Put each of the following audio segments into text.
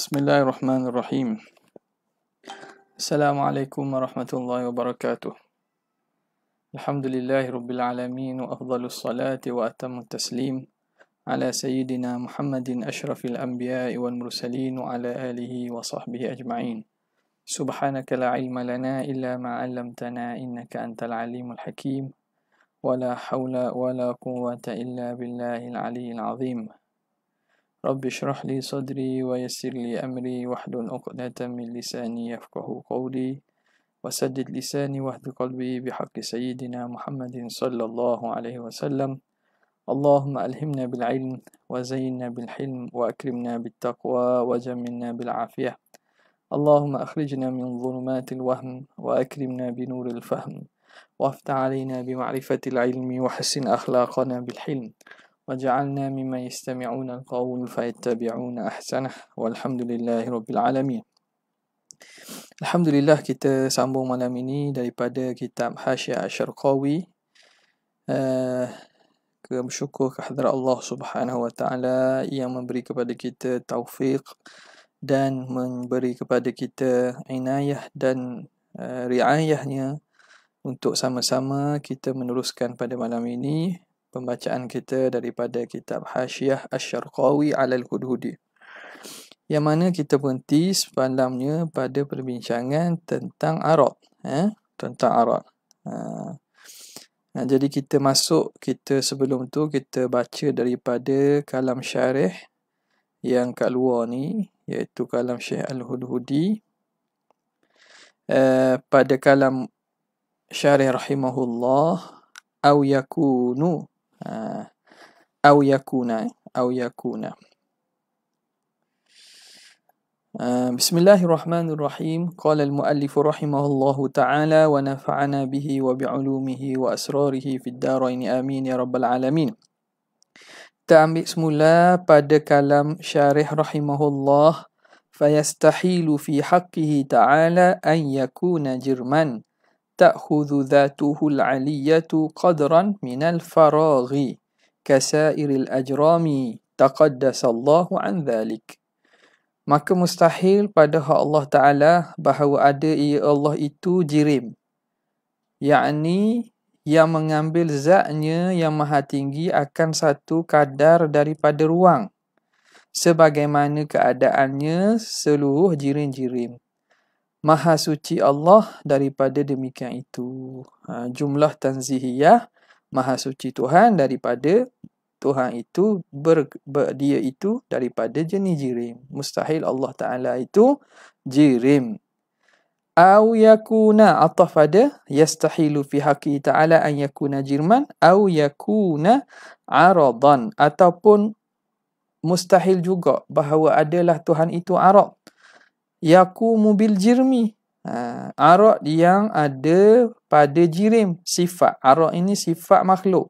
بسم الله الرحمن الرحيم السلام عليكم ورحمة الله وبركاته الحمد لله رب العالمين وأفضل الصلاة وأتم التسليم على سيدنا محمد أشرف الأنبياء والمرسلين وعلى آله وصحبه أجمعين سبحانك لا علم لنا إلا ما علمتنا إنك أنت العليم الحكيم ولا حول ولا قوة إلا بالله العلي العظيم رب اشرح لي صدري ويسر لي أمري واحلل عقدة من لساني يفقه قولي وسدد لساني واهد قلبي بحق سيدنا محمد صلى الله عليه وسلم اللهم ألهمنا بالعلم وزينا بالحلم وأكرمنا بالتقوى وجملنا بالعافية اللهم أخرجنا من ظلمات الوهم وأكرمنا بنور الفهم وافتح علينا بمعرفة العلم وحسن أخلاقنا بالحلم وجعلنا مما يستمعون القول فيتبعون أحسنه والحمد لله رب العالمين الحمد لله kita sambung malam ini daripada kitab Hasyah Asyarqawi eh, Kita bersyukur kehadir Allah subhanahu wa ta'ala yang memberi kepada kita taufiq dan memberi kepada kita inayah dan uh, riayahnya untuk sama-sama kita meneruskan pada malam ini pembacaan kita daripada kitab Hasyiah Asy-Syarqawi 'alal Hudhudi. Yang mana kita berhenti semalamnya pada perbincangan tentang Arab, eh? tentang Arab. Ha. Nah, jadi kita masuk kita sebelum tu kita baca daripada kalam syarah yang kat luar ni iaitu kalam Syekh Al-Hudhudi. Uh, pada kalam syarih rahimahullah au yakunu أو يكون أو يكون بسم الله الرحمن الرحيم قال المؤلف رحمه الله تعالى ونفعنا به وبعلومه وأسراره في الدارين آمين يا رب العالمين تأمي semula pada kalam syarih rahimahullah fayastahilu fi haqqihi ta'ala an yakuna jirman تأخذ ذاته العلية قدرا من الفراغ كسائر الأجرام تقدس الله عن ذلك Maka mustahil pada hak Allah Ta'ala bahawa ada ia Allah itu jirim. Yakni yang mengambil zatnya yang maha tinggi akan satu kadar daripada ruang. Sebagaimana keadaannya seluruh jirim-jirim. Maha suci Allah daripada demikian itu. Ha, jumlah tanzihiyah Maha suci Tuhan daripada Tuhan itu ber, ber, dia itu daripada jenis jirim. Mustahil Allah Taala itu jirim. Au yakuna ataf yastahilu fi haqi ta'ala an yakuna jirman au yakuna aradan ataupun mustahil juga bahawa adalah Tuhan itu arad Yaku mobil jirmi. Ha, arak yang ada pada jirim sifat. arok ini sifat makhluk.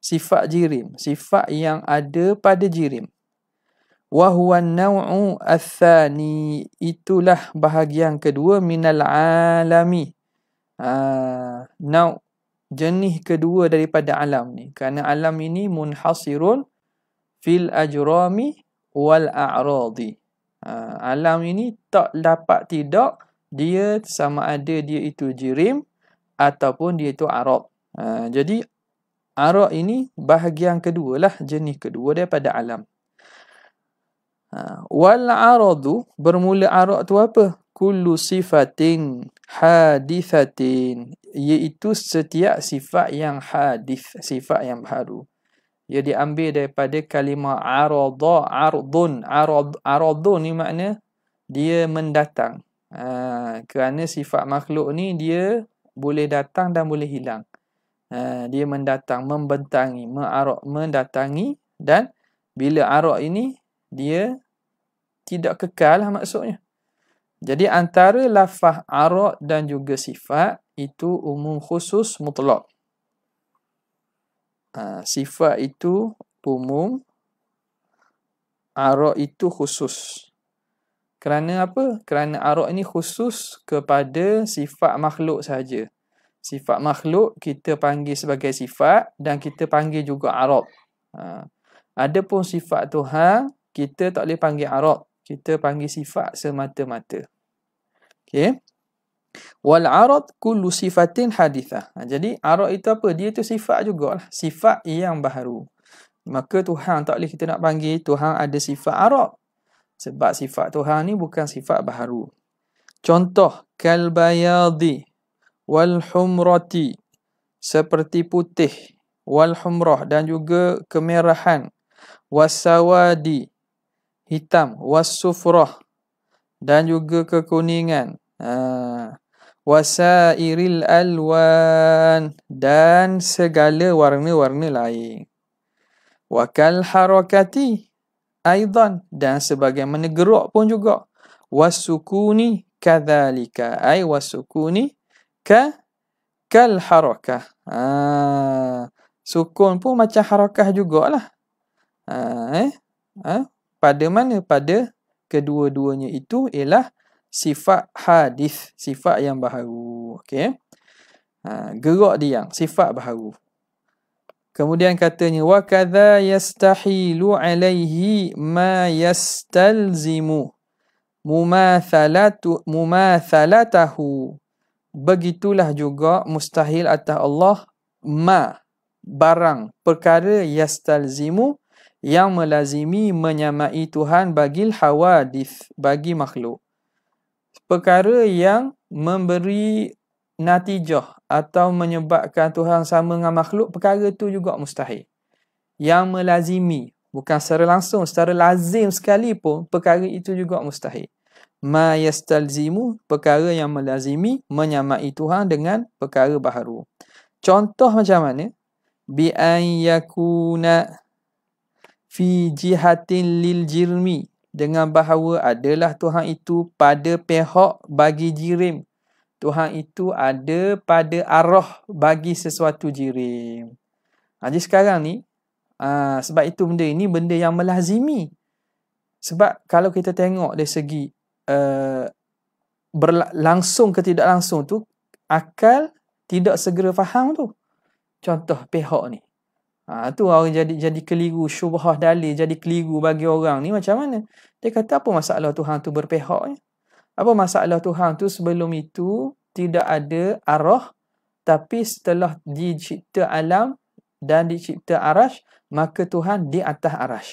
Sifat jirim. Sifat yang ada pada jirim. Wahuwa naw'u athani. Itulah bahagian kedua minal alami. Ha, naw' jenis kedua daripada alam ni. Kerana alam ini munhasirun fil ajrami wal a'radi uh, alam ini tak dapat tidak dia sama ada dia itu jirim ataupun dia itu arok. Uh, ah, jadi arok ini bahagian kedua lah jenis kedua daripada alam. Ah, wal aradu bermula arak tu apa? Kullu sifatin hadithatin Iaitu setiap sifat yang hadith, sifat yang baru. Uh, ia diambil daripada kalimah arada ardun aradun ni makna dia mendatang ha, kerana sifat makhluk ni dia boleh datang dan boleh hilang ha, dia mendatang membentangi mearok mendatangi dan bila arok ini dia tidak kekal lah maksudnya jadi antara lafaz arok dan juga sifat itu umum khusus mutlak ha, sifat itu umum arak itu khusus kerana apa kerana arak ini khusus kepada sifat makhluk saja sifat makhluk kita panggil sebagai sifat dan kita panggil juga arak ha. Ah, adapun sifat tuhan kita tak boleh panggil arak kita panggil sifat semata-mata okey Wal arad kullu sifatin haditha. Ha, jadi arad itu apa? Dia itu sifat juga lah. Sifat yang baru. Maka Tuhan tak boleh kita nak panggil Tuhan ada sifat arad. Sebab sifat Tuhan ni bukan sifat baru. Contoh, kalbayadi wal humrati. Seperti putih. Wal humrah dan juga kemerahan. Wasawadi hitam. Wasufrah dan juga kekuningan. Haa wasairil alwan dan segala warna-warna lain. Wakal harakati aidan dan sebagaimana gerak pun juga. Wasukuni kadzalika ai wasukuni ka kal harakah. Ha, sukun pun macam harakah jugalah. Ha, eh? Ha? Pada mana? Pada kedua-duanya itu ialah sifat hadis sifat yang baharu okey ha, gerak dia sifat baharu kemudian katanya wa kadza yastahilu 'alayhi ma yastalzimu mumathalatu mumathalatahu begitulah juga mustahil atas Allah ma barang perkara yastalzimu yang melazimi menyamai Tuhan bagi hawadith bagi makhluk perkara yang memberi natijah atau menyebabkan Tuhan sama dengan makhluk, perkara tu juga mustahil. Yang melazimi, bukan secara langsung, secara lazim sekali pun perkara itu juga mustahil. Ma yastalzimu, perkara yang melazimi, menyamai Tuhan dengan perkara baharu. Contoh macam mana? Bi'an fi jihatin lil jirmi dengan bahawa adalah Tuhan itu pada pehok bagi jirim. Tuhan itu ada pada arah bagi sesuatu jirim. Ha, jadi sekarang ni, ha, sebab itu benda ini benda yang melazimi. Sebab kalau kita tengok dari segi uh, eh, berlangsung ke tidak langsung tu, akal tidak segera faham tu. Contoh pehok ni. Ha, tu orang jadi jadi keliru syubhah dalil jadi keliru bagi orang ni macam mana? Dia kata apa masalah Tuhan tu berpihak ya? Apa masalah Tuhan tu sebelum itu tidak ada arah tapi setelah dicipta alam dan dicipta arash maka Tuhan di atas arash.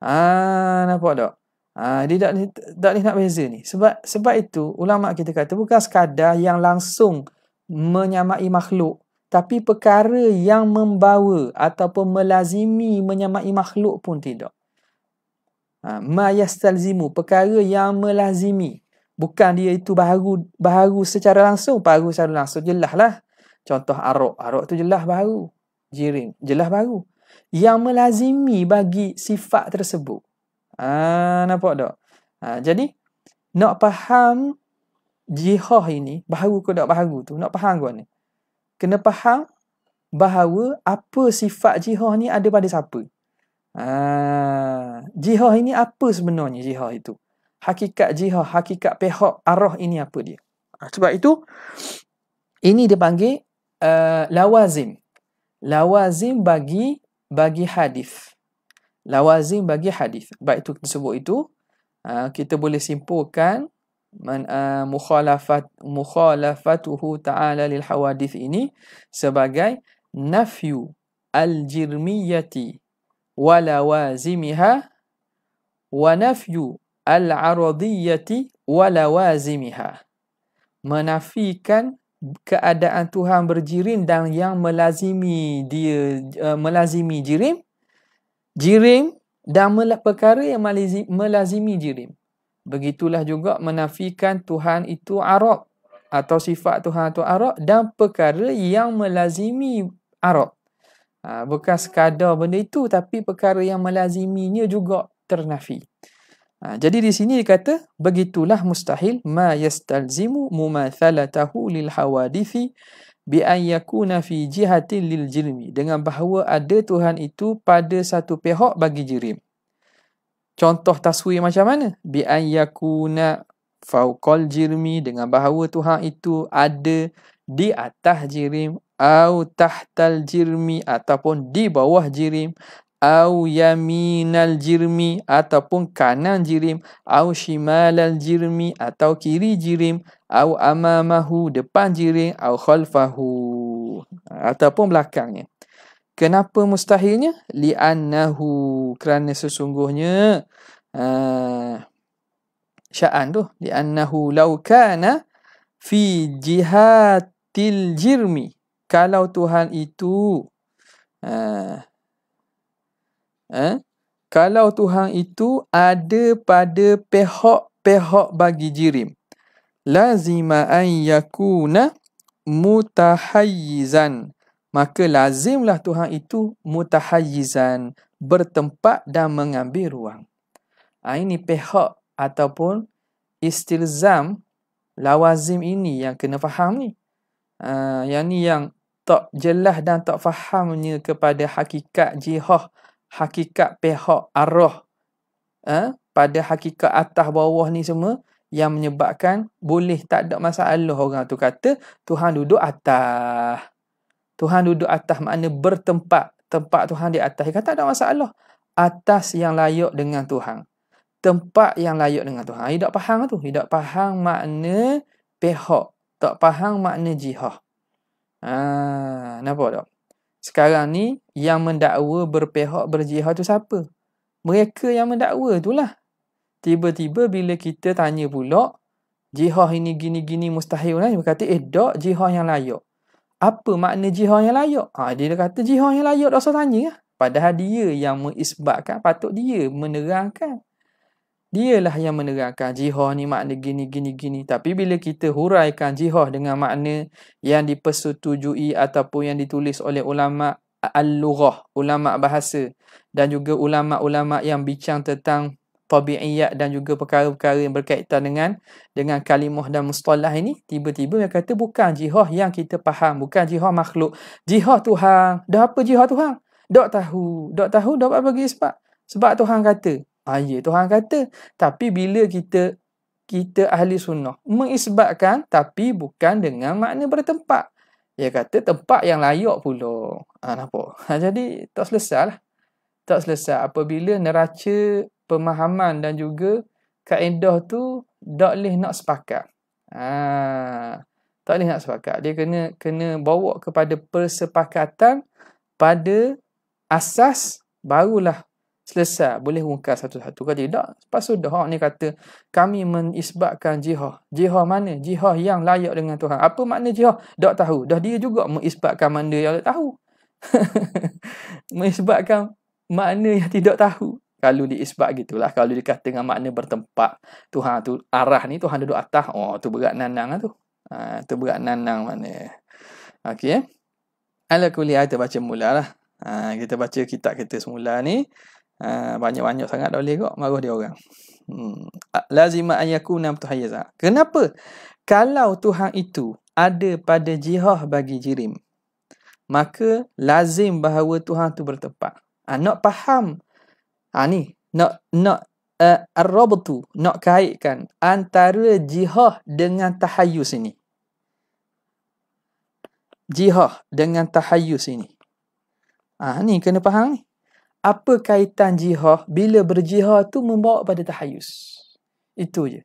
Ha, nampak tak? Ha, dia tak, tak, tak nak beza ni. Sebab sebab itu ulama kita kata bukan sekadar yang langsung menyamai makhluk tapi perkara yang membawa ataupun melazimi menyamai makhluk pun tidak. Ha, ma yastalzimu, perkara yang melazimi. Bukan dia itu baru baru secara langsung, baru secara langsung jelah lah. Contoh arok, arok tu jelah baru. Jirim, jelah baru. Yang melazimi bagi sifat tersebut. Ha, nampak tak? Ha, jadi, nak faham jihah ini, baru ke tak baru tu, nak faham kau ni kena faham bahawa apa sifat jihad ni ada pada siapa. Ha, jihad ini apa sebenarnya jihad itu? Hakikat jihad, hakikat pihak arah ini apa dia? Ha, sebab itu, ini dipanggil panggil uh, lawazim. Lawazim bagi bagi hadis. Lawazim bagi hadis. Baik itu kita sebut itu, uh, kita boleh simpulkan man uh, mukhalafat mukhalafatuhu ta'ala lil hawadith ini sebagai nafyu al jirmiyati wa lawazimiha wa nafyu al aradiyati wa lawazimiha menafikan keadaan Tuhan berjirim dan yang melazimi dia uh, melazimi jirim jirim dan perkara yang melazimi jirim Begitulah juga menafikan Tuhan itu Arab atau sifat Tuhan itu Arab dan perkara yang melazimi Arab. Ha, bukan sekadar benda itu tapi perkara yang melaziminya juga ternafi. Ha, jadi di sini dikata begitulah mustahil ma yastalzimu mumathalatahu lil hawadithi bi ayyakuna fi jihatin lil jirmi dengan bahawa ada Tuhan itu pada satu pihak bagi jirim. Contoh taswir macam mana? Bi an yakuna fauqal jirmi dengan bahawa Tuhan itu ada di atas jirim au tahtal jirmi ataupun di bawah jirim au yaminal jirmi ataupun kanan jirim au shimalal jirmi atau kiri jirim au amamahu depan jirim au khalfahu ataupun belakangnya Kenapa mustahilnya? Li'annahu. Kerana sesungguhnya uh, sya'an tu. Li'annahu lau kana fi jihatil jirmi. Kalau Tuhan itu uh, eh? kalau Tuhan itu ada pada pehok-pehok bagi jirim. Lazima an yakuna mutahayizan. Lazima an yakuna mutahayizan maka lazimlah Tuhan itu mutahayizan, bertempat dan mengambil ruang. Ha, ini pihak ataupun istilzam lawazim ini yang kena faham ni. Ha, yang ni yang tak jelas dan tak fahamnya kepada hakikat jihah, hakikat pihak arah ha, ah, pada hakikat atas bawah ni semua yang menyebabkan boleh tak ada masalah orang tu kata Tuhan duduk atas. Tuhan duduk atas makna bertempat. Tempat Tuhan di atas. Dia kata ada masalah. Atas yang layak dengan Tuhan. Tempat yang layak dengan Tuhan. Dia tak faham tu. Dia tak faham makna pihak. Tak faham makna jihad. Ha, nampak tak? Sekarang ni, yang mendakwa berpihak berjihad tu siapa? Mereka yang mendakwa itulah. Tiba-tiba bila kita tanya pula, jihad ini gini-gini mustahil lah. Dia berkata, eh tak jihad yang layak apa makna jihad yang layak? Ha, dia kata jihad yang layak, dosa tanya. Lah. Padahal dia yang mengisbatkan, patut dia menerangkan. Dialah yang menerangkan jihad ni makna gini, gini, gini. Tapi bila kita huraikan jihad dengan makna yang dipersetujui ataupun yang ditulis oleh ulama al-lughah, ulama bahasa dan juga ulama-ulama yang bincang tentang tabi'iyat dan juga perkara-perkara yang berkaitan dengan dengan kalimah dan mustalah ini tiba-tiba dia kata bukan jihad yang kita faham bukan jihad makhluk jihad Tuhan dah apa jihad Tuhan dak tahu dak tahu dak apa bagi sebab sebab Tuhan kata ah ya Tuhan kata tapi bila kita kita ahli sunnah mengisbatkan tapi bukan dengan makna bertempat dia kata tempat yang layak pula ha, nampak ha, jadi tak selesai lah tak selesai apabila neraca pemahaman dan juga kaedah tu tak boleh nak sepakat. Ha, tak boleh nak sepakat. Dia kena kena bawa kepada persepakatan pada asas barulah selesai boleh ungkap satu-satu kalau tidak lepas sudah hak ni kata kami menisbatkan jihad jihad mana jihad yang layak dengan Tuhan apa makna jihad tak tahu dah dia juga menisbatkan mana yang tak tahu menisbatkan makna yang tidak tahu kalau diisbat gitulah kalau dikata dengan makna bertempat Tuhan tu arah ni Tuhan duduk atas oh tu berat nanang lah tu ha, tu berat nanang makna okey eh. ala kuliah kita baca mula lah ha, kita baca kitab kita semula ni ha, banyak-banyak sangat dah boleh kok marah dia orang hmm. lazima ayakuna mutahayyaza kenapa kalau Tuhan itu ada pada jihah bagi jirim maka lazim bahawa Tuhan tu bertempat ha, nak faham Ah ni nak nak uh, eh, arabtu nak kaitkan antara jihah dengan tahayyus ini jihah dengan tahayyus ini Ah ni kena faham ni apa kaitan jihah bila berjihah tu membawa pada tahayyus itu je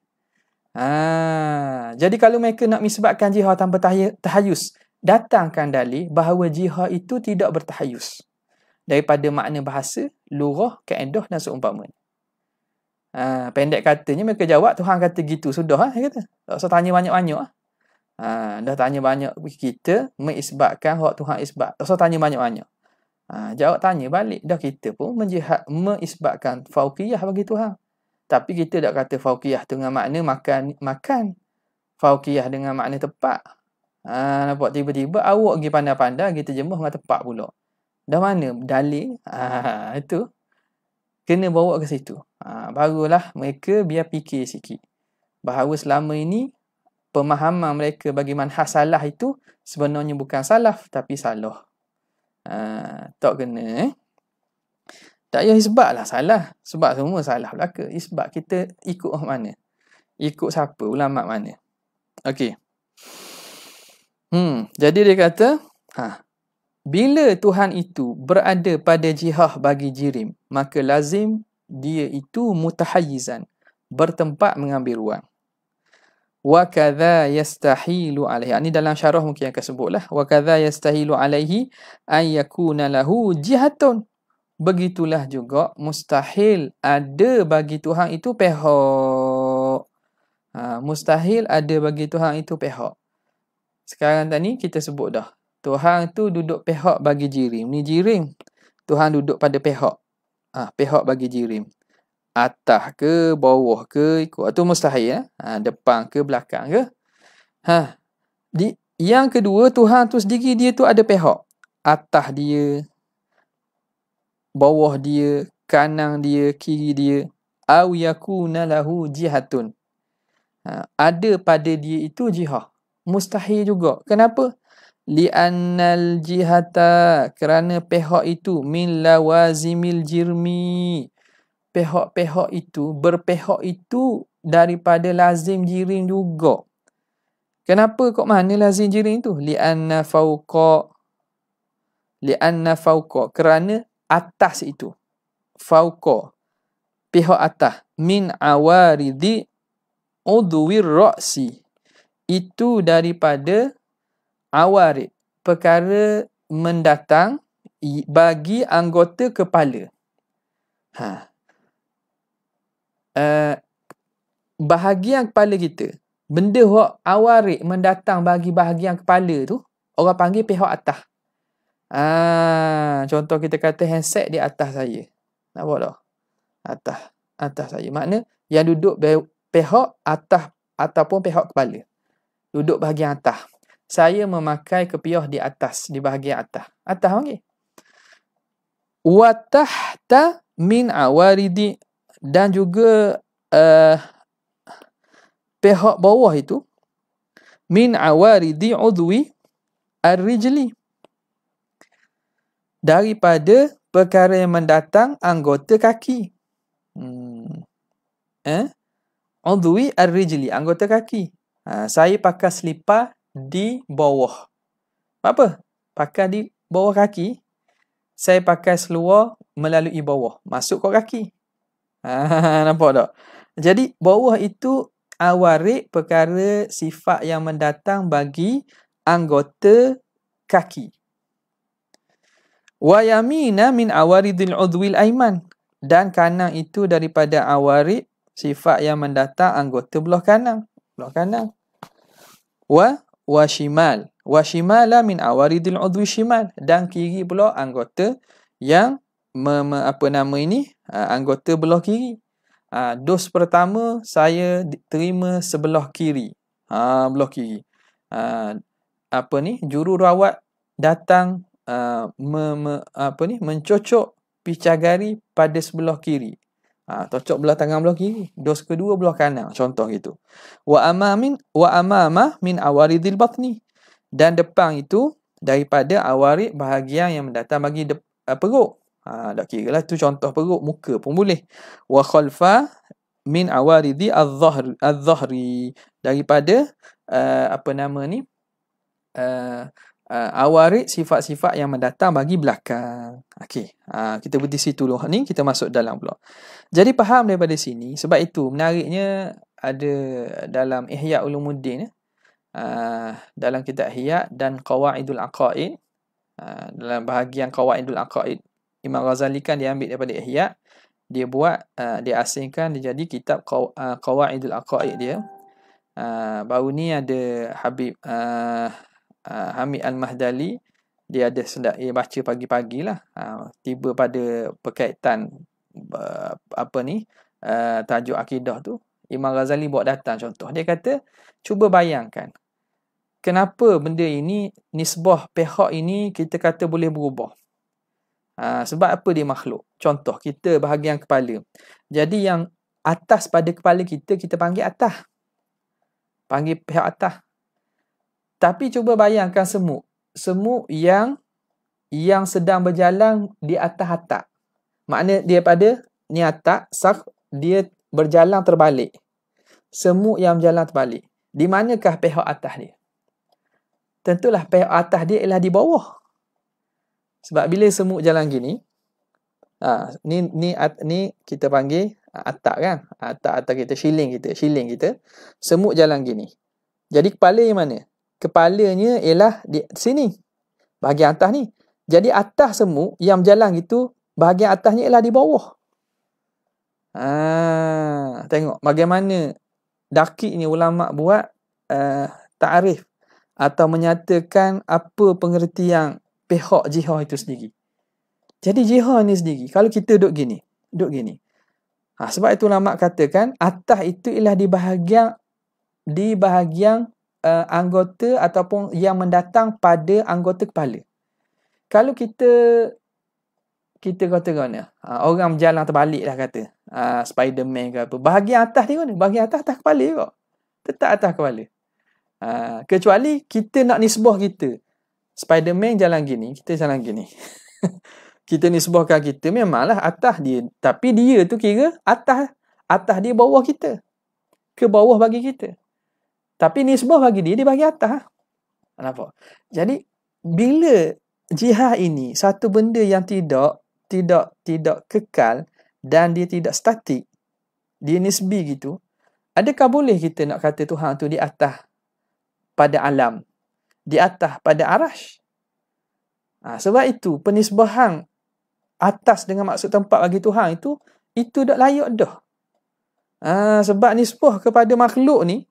ha, jadi kalau mereka nak misbatkan jihad tanpa tahayyus datangkan dalil bahawa jihad itu tidak bertahayyus daripada makna bahasa lurah kaedah dan seumpama. Ha, pendek katanya mereka jawab Tuhan kata gitu sudah ah ha? kata. Tak usah tanya banyak-banyak ah. Ha, dah tanya banyak kita mengisbatkan hak Tuhan isbat. Tak usah tanya banyak-banyak. Ha, jawab tanya balik dah kita pun menjihad mengisbatkan fauqiyah bagi Tuhan. Tapi kita tak kata fauqiyah tu dengan makna makan makan. Fauqiyah dengan makna tepat. Ha, nampak tiba-tiba awak pergi pandai-pandai, kita jemuh dengan tepat pula. Dah mana dalil ha, itu kena bawa ke situ. Ha, barulah mereka biar fikir sikit. Bahawa selama ini pemahaman mereka bagi manhas salah itu sebenarnya bukan salah tapi salah. Ha, tak kena eh. Tak payah isbab lah salah. Sebab semua salah belaka. Isbab kita ikut orang mana. Ikut siapa, ulama mana. Okey. Hmm, jadi dia kata, ha, bila Tuhan itu berada pada jihah bagi jirim, maka lazim dia itu mutahayizan, bertempat mengambil ruang. Wa kadha yastahilu alaihi. Ini ha, dalam syarah mungkin yang akan lah. Wa kadha yastahilu alaihi an yakuna lahu jihatun. Begitulah juga mustahil ada bagi Tuhan itu pehok. Ha, mustahil ada bagi Tuhan itu pehok. Sekarang tadi kita sebut dah. Tuhan tu duduk pihak bagi jirim. Ni jirim. Tuhan duduk pada pihak. Ha, pihak bagi jirim. Atas ke, bawah ke, ikut. Itu ha, mustahil. Eh? Ha, depan ke, belakang ke. Ha. Di, yang kedua, Tuhan tu sendiri dia tu ada pihak. Atas dia, bawah dia, kanan dia, kiri dia. Aw yakuna lahu jihatun. Ha, ada pada dia itu jihah. Mustahil juga. Kenapa? Li li'annal jihata kerana pihak itu min lawazimil jirmi pihak-pihak itu berpihak itu daripada lazim jirim juga kenapa kok mana lazim jirim itu Li li'anna fauqa li'anna fauqa kerana atas itu fauqa pihak atas min awaridi udwir ra'si itu daripada awarid perkara mendatang bagi anggota kepala. Ha. Uh, bahagian kepala kita. Benda hok awarik mendatang bagi bahagian kepala tu orang panggil pihak atas. Ha, contoh kita kata handset di atas saya. Nampak tak? Atas. Atas saya. Makna yang duduk pihak atas ataupun pihak kepala. Duduk bahagian atas saya memakai kepioh di atas, di bahagian atas. Atas lagi. Watahta min awaridi dan juga uh, eh, pihak bawah itu min awaridi udwi arrijli daripada perkara yang mendatang anggota kaki. Hmm. Eh? Udwi arrijli anggota kaki. Ha, saya pakai selipar di bawah. Apa? Pakai di bawah kaki. Saya pakai seluar melalui bawah. Masuk kot kaki. Ha, nampak tak? Jadi bawah itu awarik perkara sifat yang mendatang bagi anggota kaki. Wa yamina min awaridil udwil aiman. Dan kanan itu daripada awarik sifat yang mendatang anggota belah kanan. Belah kanan. Wa wa shimal wa shimala min awaridil udwi shimal dan kiri pula anggota yang me, me, apa nama ini ah, anggota belah kiri ha, dos pertama saya terima sebelah kiri ha, belah kiri ha, apa ni jururawat datang uh, me, me, apa ni mencocok picagari pada sebelah kiri Ha, cocok belah tangan belah kiri. Dos kedua belah kanan. Contoh gitu. Wa amamin wa amama min awaridil batni. Dan depan itu daripada awarid bahagian yang mendatang bagi de, uh, eh, perut. Ha, tak kira lah. Itu contoh perut. Muka pun boleh. Wa khalfa min awaridi al-zahri. Daripada uh, apa nama ni? Uh, eh, Uh, awarik sifat-sifat yang mendatang bagi belakang. Okey, uh, kita berhenti situ dulu. Ni kita masuk dalam pula. Jadi faham daripada sini sebab itu menariknya ada dalam Ihya Ulumuddin uh, dalam kitab Ihya dan Qawaidul Aqaid uh, dalam bahagian Qawaidul Aqaid Imam Ghazali kan dia ambil daripada Ihya dia buat eh, dia asingkan dia jadi kitab Qawaidul Aqaid dia uh, baru ni ada Habib uh, Hamid Al-Mahdali dia ada sedak dia baca pagi-pagilah uh, tiba pada perkaitan apa ni uh, tajuk akidah tu Imam Ghazali buat datang contoh dia kata cuba bayangkan kenapa benda ini nisbah pihak ini kita kata boleh berubah uh, sebab apa dia makhluk contoh kita bahagian kepala jadi yang atas pada kepala kita kita panggil atas panggil pihak atas tapi cuba bayangkan semua semua yang yang sedang berjalan di atas atap Makna dia pada niatak sah dia berjalan terbalik. semua yang berjalan terbalik. Di manakah pihak atas dia? Tentulah pihak atas dia ialah di bawah. Sebab bila semua jalan gini, ha, ni, ni, at, ni kita panggil atak kan? Atak atau kita, shilling kita. Shilling kita. semua jalan gini. Jadi kepala yang mana? Kepalanya ialah di sini. Bahagian atas ni. Jadi atas semua yang jalan itu bahagian atasnya ialah di bawah. Ah, tengok bagaimana dakik ni ulama buat uh, eh, ta'rif atau menyatakan apa pengertian pihak jihad itu sendiri. Jadi jihad ni sendiri kalau kita duduk gini, duduk gini. Ha, sebab itu ulama katakan atas itu ialah di bahagian di bahagian uh, anggota ataupun yang mendatang pada anggota kepala. Kalau kita kita kata kau ni. Ha, orang berjalan terbalik lah kata. Ha, Spiderman ke apa. Bahagian atas dia ni. Bahagian atas atas kepala je kok. Tetap atas kepala. Ha, kecuali kita nak nisbah kita. Spiderman jalan gini. Kita jalan gini. kita nisbahkan kita memanglah atas dia. Tapi dia tu kira atas atas dia bawah kita. Ke bawah bagi kita. Tapi nisbah bagi dia, dia bagi atas. Ha. Nampak? Jadi, bila jihad ini satu benda yang tidak tidak tidak kekal dan dia tidak statik. Dia nisbi gitu. Adakah boleh kita nak kata Tuhan tu di atas pada alam? Di atas pada arash? Ha, sebab itu penisbahan atas dengan maksud tempat bagi Tuhan itu itu tak layak dah. Ha, sebab nisbah kepada makhluk ni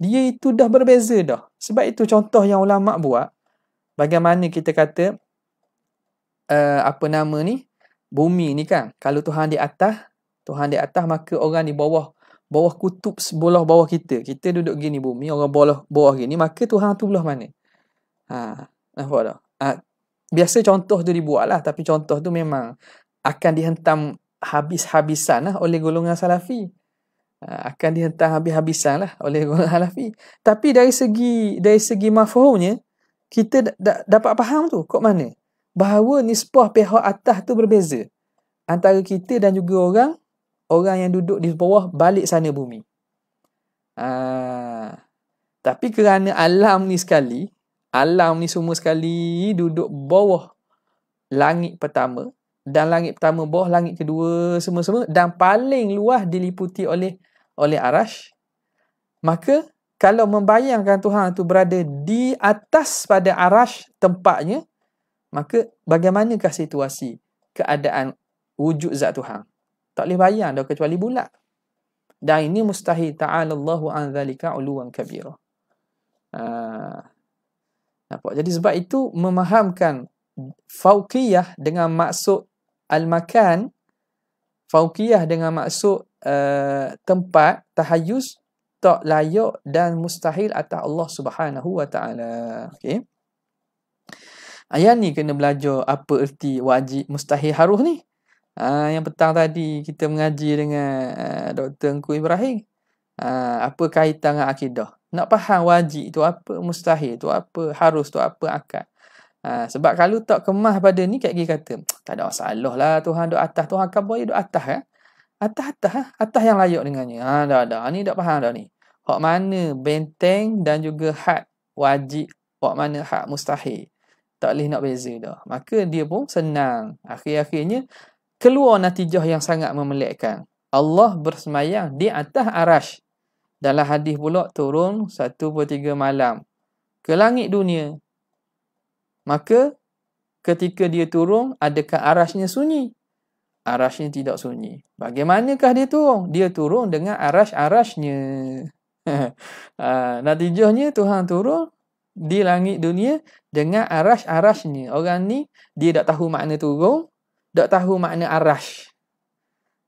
dia itu dah berbeza dah. Sebab itu contoh yang ulama buat bagaimana kita kata uh, apa nama ni bumi ni kan. Kalau Tuhan di atas, Tuhan di atas maka orang di bawah bawah kutub sebelah bawah kita. Kita duduk gini bumi, orang bawah bawah gini, maka Tuhan tu belah mana? Ha, nampak tak? Ha, biasa contoh tu dibuatlah tapi contoh tu memang akan dihentam habis-habisan lah oleh golongan salafi. Ha, akan dihentam habis-habisan lah oleh golongan salafi. Tapi dari segi dari segi mafhumnya kita d- dapat faham tu. Kok mana? bahawa nisbah pihak atas tu berbeza antara kita dan juga orang orang yang duduk di bawah balik sana bumi. Ha. Tapi kerana alam ni sekali, alam ni semua sekali duduk bawah langit pertama dan langit pertama bawah langit kedua semua-semua dan paling luas diliputi oleh oleh arash maka kalau membayangkan Tuhan tu berada di atas pada arash tempatnya maka bagaimanakah situasi keadaan wujud zat Tuhan? Tak boleh bayang dah kecuali bulat. Dan ini mustahil ta'ala Allahu an zalika uluan kabira. Uh, ah. nampak? Jadi sebab itu memahamkan fauqiyah dengan maksud al-makan, fauqiyah dengan maksud uh, tempat, tahayyus, tak layak dan mustahil atas Allah subhanahu wa ta'ala. Okay. Ayah ni kena belajar apa erti wajib mustahil haruf ni. Ha, yang petang tadi kita mengaji dengan uh, ha, Dr. Engku Ibrahim. Ha, apa kaitan dengan akidah. Nak faham wajib tu apa, mustahil tu apa, harus tu apa, akad. Ha, sebab kalau tak kemah pada ni, Kak Gigi kata, tak ada masalah lah Tuhan duduk atas. Tuhan akan boleh duduk atas. Eh? Atas-atas. Eh? Atas yang layak dengannya. Ha, dah, dah. Ni tak faham dah ni. Hak mana benteng dan juga hak wajib. Hak mana hak mustahil tak boleh nak beza dah. Maka dia pun senang. Akhir-akhirnya, keluar natijah yang sangat memelikkan. Allah bersemayang di atas arash. Dalam hadis pula, turun satu 1.3 malam ke langit dunia. Maka, ketika dia turun, adakah arashnya sunyi? Arashnya tidak sunyi. Bagaimanakah dia turun? Dia turun dengan arash-arashnya. Ah, natijahnya, Tuhan turun di langit dunia dengan arash-arash ni, orang ni dia tak tahu makna turun, tak tahu makna arash.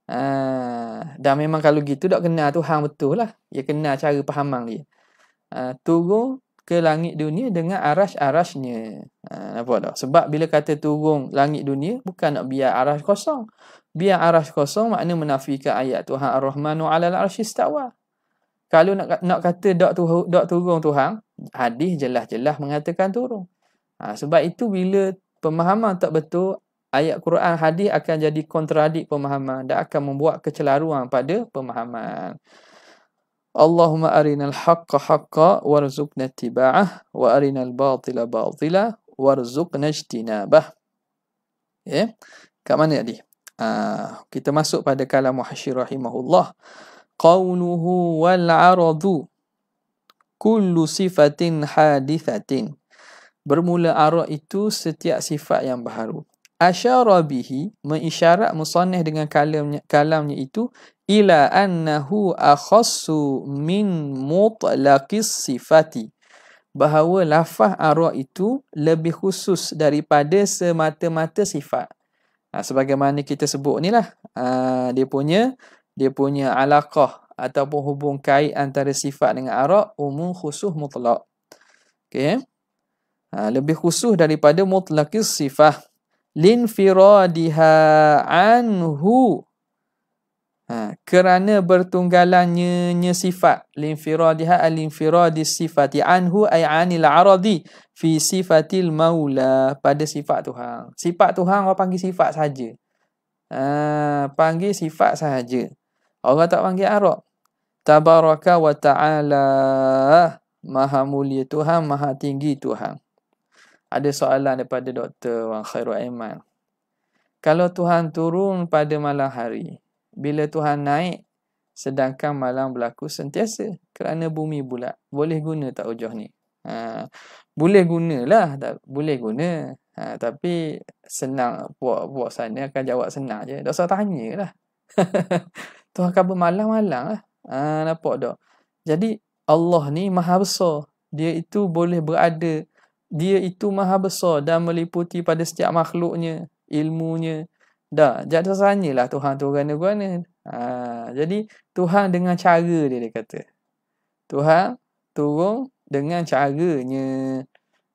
Ha, dan memang kalau gitu tak kenal Tuhan betul lah. Dia kenal cara pahaman dia. Ha, turun ke langit dunia dengan aras-arasnya. Ha, nampak tak? Sebab bila kata turun langit dunia, bukan nak biar aras kosong. Biar aras kosong makna menafikan ayat Tuhan Ar-Rahmanu alal arshistawa. Kalau nak, nak kata dak tu, dak Tuhan, hadis jelas-jelas mengatakan turun. Ha, sebab itu bila pemahaman tak betul, ayat Quran hadis akan jadi kontradik pemahaman dan akan membuat kecelaruan pada pemahaman. Allahumma arinal haqqa haqqa warzuqna tiba'ah wa arinal batila batila warzuqna jtinabah. Eh, ya, kat mana tadi? Ha, kita masuk pada kalam muhasyir rahimahullah. Qawluhu wal aradu kullu sifatin hadithatin bermula arah itu setiap sifat yang baharu. Asyara bihi mengisyarat musannih dengan kalamnya, kalamnya itu ila annahu akhassu min mutlaqis sifati bahawa lafaz arwah itu lebih khusus daripada semata-mata sifat. Ha, sebagaimana kita sebut ni lah. Ha, dia punya dia punya alaqah ataupun hubung kait antara sifat dengan arwah umum khusus mutlak. Okay ha, lebih khusus daripada mutlaqis sifah linfiradiha anhu ha, kerana bertunggalannya nya sifat linfiradiha alinfiradi sifati anhu ay anil aradi fi sifatil maula pada sifat Tuhan sifat Tuhan orang panggil sifat saja ha, panggil sifat saja orang tak panggil arab tabaraka wa ta'ala maha mulia Tuhan maha tinggi Tuhan ada soalan daripada Dr. Wan Khairul Aiman. Kalau Tuhan turun pada malam hari, bila Tuhan naik, sedangkan malam berlaku sentiasa kerana bumi bulat. Boleh guna tak ujah ni? Ha, boleh guna lah, boleh guna. Ha, tapi senang buat-buat sana akan jawab senang je. Dah usah tanya lah. Tuhan khabar malam-malam lah. Ha, nampak tak? Jadi Allah ni maha besar. Dia itu boleh berada dia itu maha besar dan meliputi pada setiap makhluknya, ilmunya. Dah, jadi sesanya lah Tuhan tu guna guna. Ha, jadi Tuhan dengan cara dia dia kata. Tuhan turun dengan caranya.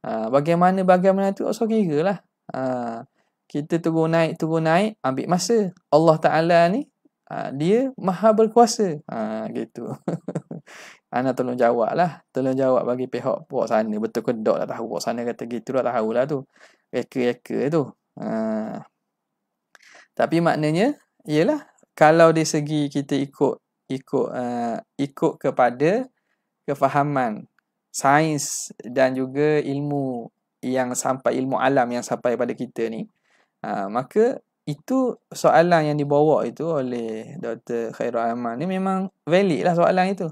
Ha, bagaimana bagaimana tu usah kira lah. Ha, kita turun naik turun naik ambil masa. Allah Taala ni ha, dia maha berkuasa. Ha, gitu. Ana tolong jawab lah. Tolong jawab bagi pihak puak sana. Betul ke tak tahu puak sana kata gitu lah, tak tahu lah tu. Reka-reka tu. Ha. Tapi maknanya, ialah kalau dari segi kita ikut ikut uh, ikut kepada kefahaman sains dan juga ilmu yang sampai ilmu alam yang sampai pada kita ni uh, maka itu soalan yang dibawa itu oleh Dr. Khairul Aman ni memang valid lah soalan itu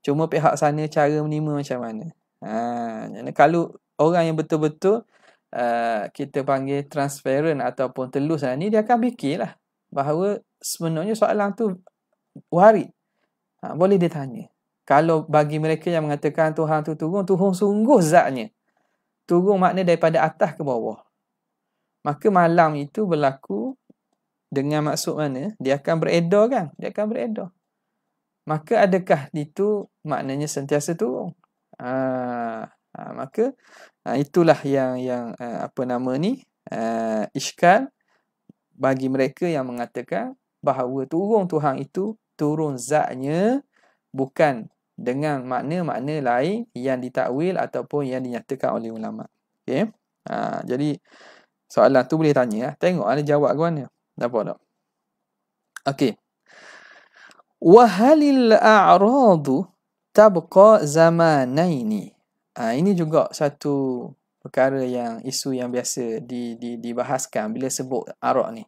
Cuma pihak sana cara menerima macam mana. Ha, kalau orang yang betul-betul uh, kita panggil transparent ataupun telus eh, ni dia akan fikirlah bahawa sebenarnya soalan tu warid. Ha, boleh dia tanya. Kalau bagi mereka yang mengatakan Tuhan tu turun, Tuhan sungguh zatnya. Turun makna daripada atas ke bawah. Maka malam itu berlaku dengan maksud mana? Dia akan beredar kan? Dia akan beredar. Maka adakah itu maknanya sentiasa turun. Ha, ah, ah, ha, maka ha, itulah yang yang ha, apa nama ni ha, iskal bagi mereka yang mengatakan bahawa turun Tuhan itu turun zatnya bukan dengan makna-makna lain yang ditakwil ataupun yang dinyatakan oleh ulama. Okey. Ha, jadi soalan tu boleh tanya lah. Tengok ada lah jawab ke mana. Dapat tak? Okey. Wahalil a'radu tabqa zamanaini. Ha, ini juga satu perkara yang isu yang biasa di, di, dibahaskan bila sebut arak ni.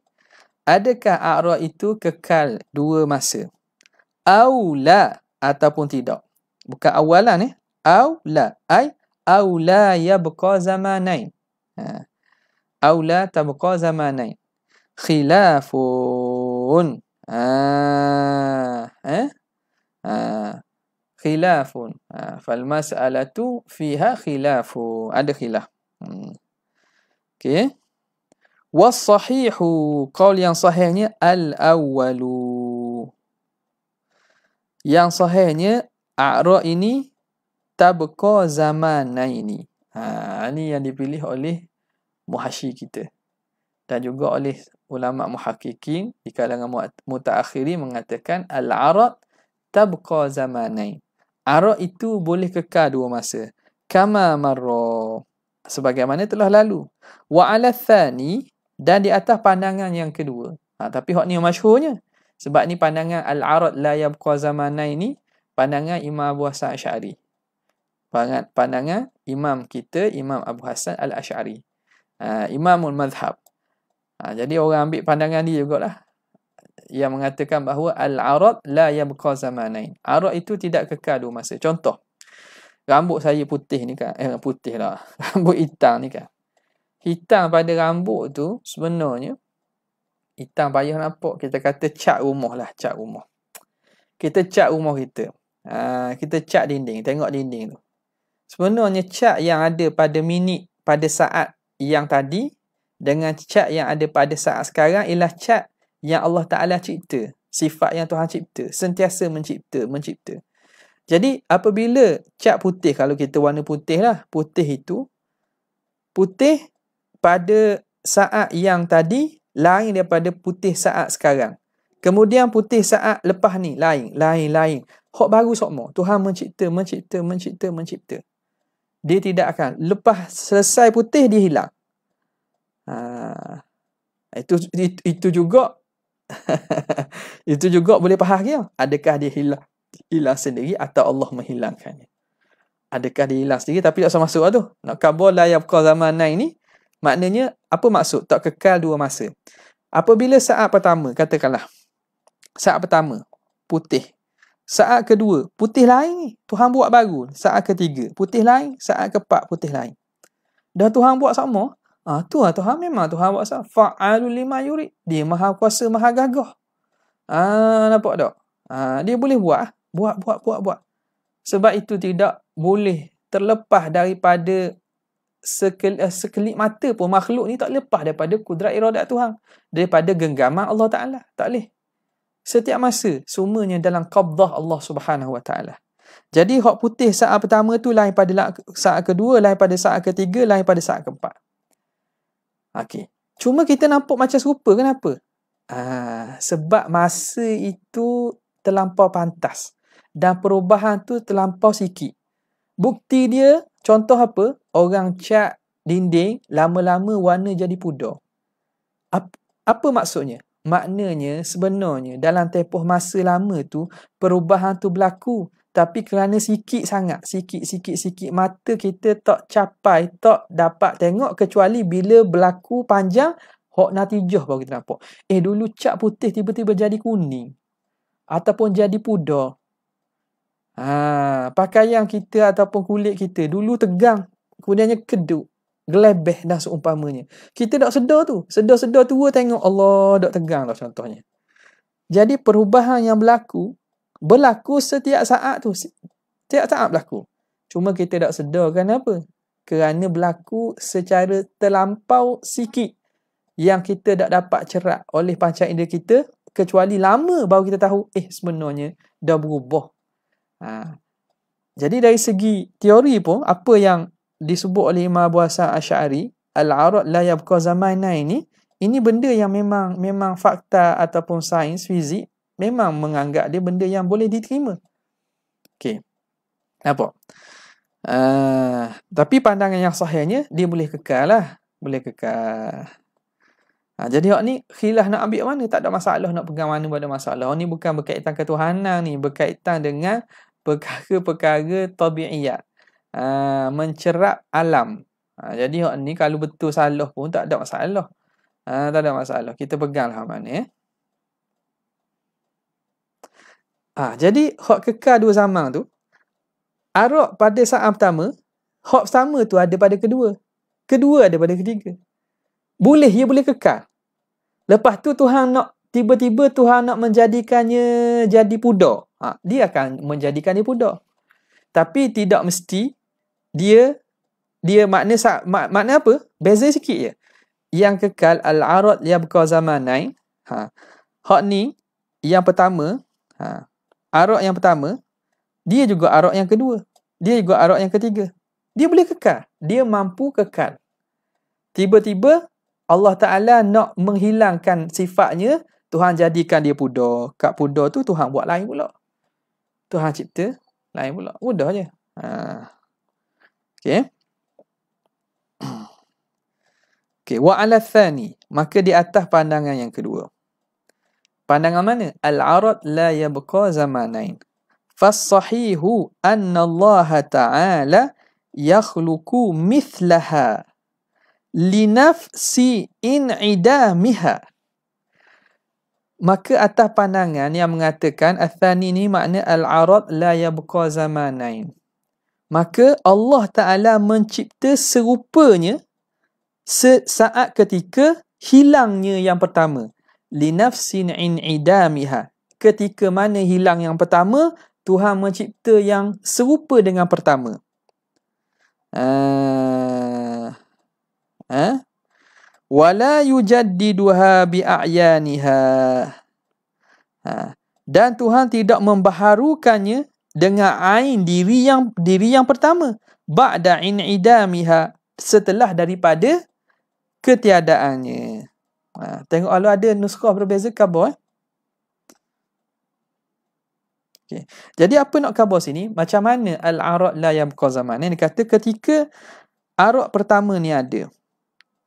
Adakah arak itu kekal dua masa? Aula ataupun tidak. Bukan awalan ni. Eh? Aula. Ay. Aula yabqa zamanain. Ha. Aula tabqa zamanain. Khilafun. Ah. Ha. Eh? Ah. Ha khilafun. Ha, fal mas'alatu fiha khilafu. Ada khilaf. Hmm. Okey. Was sahih, qaul yang sahihnya al awwalu. Yang sahihnya a'ra ini tabqa zamanaini. Ha, ini yang dipilih oleh muhashi kita. Dan juga oleh ulama muhakikin di kalangan mutaakhirin mengatakan al-arad tabqa zamanain. Arak itu boleh kekal dua masa. Kama marra. Sebagaimana telah lalu. Wa ala thani. Dan di atas pandangan yang kedua. Ha, tapi hak ni yang masyurnya. Sebab ni pandangan al-arad la yabqa zamanai ni. Pandangan Imam Abu Hassan Asyari. Pandangan, pandangan Imam kita, Imam Abu Hassan Al-Ash'ari. Uh, ha, Imamul Madhab. Uh, ha, jadi orang ambil pandangan dia jugalah yang mengatakan bahawa al-arad la yabqa zamanain. Arad itu tidak kekal dua masa. Contoh, rambut saya putih ni kan, eh putih lah, rambut hitam ni kan. Hitam pada rambut tu sebenarnya, hitam payah nampak, kita kata cat rumah lah, cat rumah. Kita cat rumah kita. Ha, kita cat dinding, tengok dinding tu. Sebenarnya cat yang ada pada minit, pada saat yang tadi, dengan cat yang ada pada saat sekarang ialah cat yang Allah Ta'ala cipta, sifat yang Tuhan cipta, sentiasa mencipta, mencipta. Jadi apabila cat putih, kalau kita warna putih lah, putih itu, putih pada saat yang tadi lain daripada putih saat sekarang. Kemudian putih saat lepas ni lain, lain, lain. Hok baru sok Tuhan mencipta, mencipta, mencipta, mencipta. Dia tidak akan lepas selesai putih dia hilang. Ha. Itu, itu, itu juga itu juga boleh faham ke? Adakah dia hilang, hilang sendiri atau Allah menghilangkannya? Adakah dia hilang sendiri tapi tak sama masuk lah tu. Nak kabur la yabqa zamanan ini, maknanya apa maksud? Tak kekal dua masa. Apabila saat pertama, katakanlah, saat pertama, putih. Saat kedua, putih lain Tuhan buat baru. Saat ketiga, putih lain. Saat keempat, putih lain. Dah Tuhan buat semua. Ah ha, tu lah Tuhan memang Tuhan buat sah. Fa'alul lima yuri Dia maha kuasa, maha gagah. Ah ha, nampak tak? Ha, dia boleh buat. Ah. Buat, buat, buat, buat. Sebab itu tidak boleh terlepas daripada sekel, eh, sekelip mata pun makhluk ni tak lepas daripada kudrat iradat Tuhan. Daripada genggaman Allah Ta'ala. Tak leh. Setiap masa, semuanya dalam qabdah Allah Subhanahu Wa Ta'ala. Jadi, hak putih saat pertama tu lain pada saat kedua, lain pada saat ketiga, lain pada saat keempat. Okay, Cuma kita nampak macam serupa kenapa? Ah, sebab masa itu terlampau pantas dan perubahan tu terlampau sikit. Bukti dia contoh apa? Orang cat dinding lama-lama warna jadi pudar. Apa, apa maksudnya? Maknanya sebenarnya dalam tempoh masa lama tu perubahan tu berlaku tapi kerana sikit sangat, sikit-sikit-sikit mata kita tak capai, tak dapat tengok kecuali bila berlaku panjang, hok natijah baru kita nampak. Eh dulu cap putih tiba-tiba jadi kuning ataupun jadi pudar. Ha, pakaian kita ataupun kulit kita dulu tegang, kemudiannya keduk, gelebeh dan seumpamanya. Kita tak sedar tu, sedar-sedar tua tengok Allah tak tegang lah contohnya. Jadi perubahan yang berlaku berlaku setiap saat tu. Setiap saat berlaku. Cuma kita tak sedar kenapa. Kerana berlaku secara terlampau sikit yang kita tak dapat cerak oleh panca indera kita kecuali lama baru kita tahu eh sebenarnya dah berubah. Ha. Jadi dari segi teori pun apa yang disebut oleh Imam Abu Hasan Asy'ari al-arad la yabqa zamanain ini ini benda yang memang memang fakta ataupun sains fizik memang menganggap dia benda yang boleh diterima. Okey. Nampak? Uh, tapi pandangan yang sahihnya dia boleh kekal lah. Boleh kekal. Ha, jadi orang ni khilaf nak ambil mana? Tak ada masalah nak pegang mana pun ada masalah. Orang ni bukan berkaitan ketuhanan ni. Berkaitan dengan perkara-perkara tabi'iyat. Uh, ah, mencerap alam. Ha, jadi orang ni kalau betul salah pun tak ada masalah. Ha, tak ada masalah. Kita pegang lah mana eh. Ha, jadi, hak kekal dua zaman tu, arak pada saat pertama, hak sama tu ada pada kedua. Kedua ada pada ketiga. Boleh, ia boleh kekal. Lepas tu Tuhan nak, tiba-tiba Tuhan nak menjadikannya jadi pudar. Ha, dia akan menjadikannya dia Tapi tidak mesti dia dia makna mak, makna apa? Beza sikit je. Yang kekal al-arad yabqa zamanain. Ha. Hak ni yang pertama ha, arok yang pertama, dia juga arok yang kedua. Dia juga arok yang ketiga. Dia boleh kekal. Dia mampu kekal. Tiba-tiba, Allah Ta'ala nak menghilangkan sifatnya, Tuhan jadikan dia pudar. Kat pudar tu, Tuhan buat lain pula. Tuhan cipta lain pula. Mudah je. Ha. Okay. Okay. Wa'ala thani. Maka di atas pandangan yang kedua. Pandangan mana? Al-arad la yabqa zamanain. Fassahihu anna Allah Ta'ala yakhluku mithlaha linafsi in'idamiha. Maka atas pandangan yang mengatakan Al-Thani ni makna Al-Arad la yabqa zamanain. Maka Allah Ta'ala mencipta serupanya saat ketika hilangnya yang pertama linafsin in'idamiha ketika mana hilang yang pertama Tuhan mencipta yang serupa dengan pertama ah eh wala yujaddiduha bi'ayaniha ah. dan Tuhan tidak membaharukannya dengan ain diri yang diri yang pertama ba'da in'idamiha setelah daripada ketiadaannya Ha, tengok kalau ada nuskah berbeza khabar. Eh? Okay. Jadi apa nak khabar sini? Macam mana al-arab la kau zaman? Eh? Dia kata ketika arab pertama ni ada.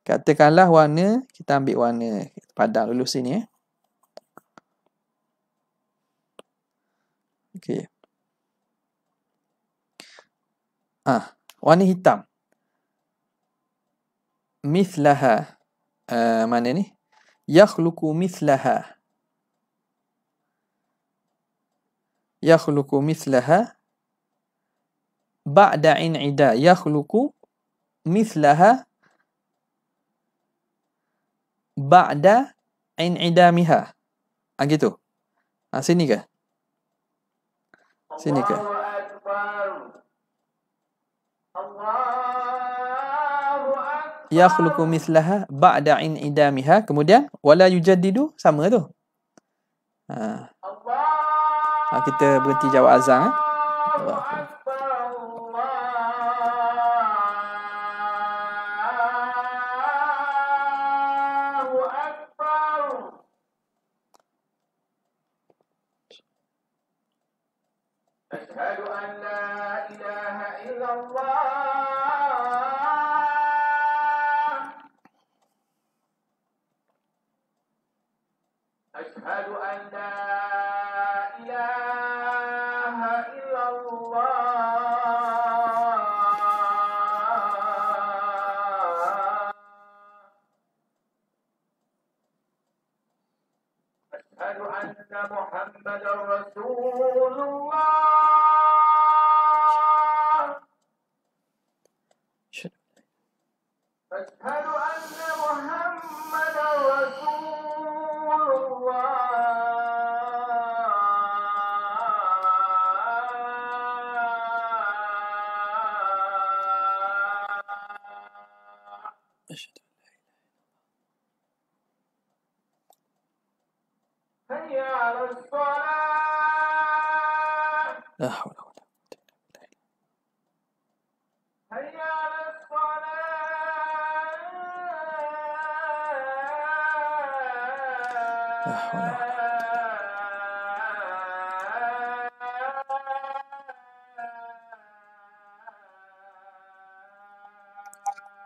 Katakanlah warna, kita ambil warna padang dulu sini. Eh? Okay. Ah, ha, warna hitam. Mithlaha. Uh, mana ni? yakhluqu mithlaha yakhluqu mithlaha ba'da in'ida yakhluqu mithlaha ba'da in'idamiha ah gitu ah sini ke sini ke yakhluqu mislaha ba'da in idamiha kemudian wala yujaddidu sama tu ha. ha kita berhenti jawab azan eh Allahu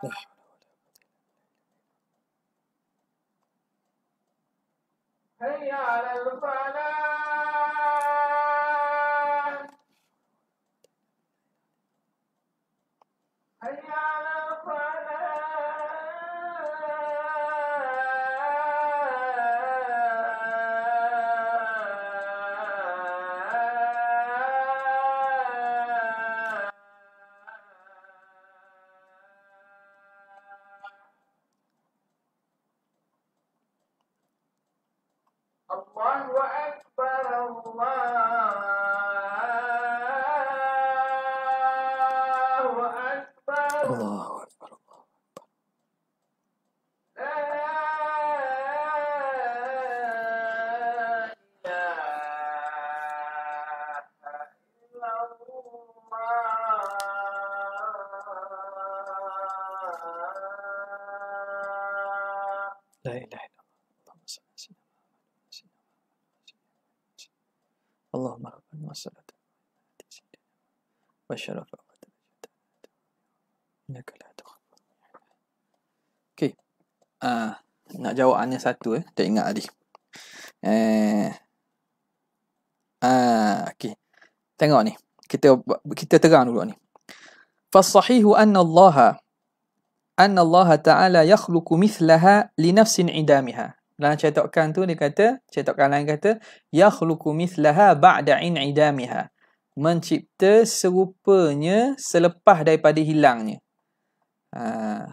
Yeah. الشرف Ya tu. Okay. Uh, nak jawab hanya satu eh. Tak ingat tadi. Eh. Ah, uh, okay. Tengok ni. Kita kita terang dulu ni. Fasahihu anna Allah anna Allah Ta'ala yakhluku mithlaha li nafsin idamiha. Dalam cetakan tu dia kata, cetakan lain kata, yakhluku mithlaha ba'da in mencipta serupanya selepas daripada hilangnya. Ha.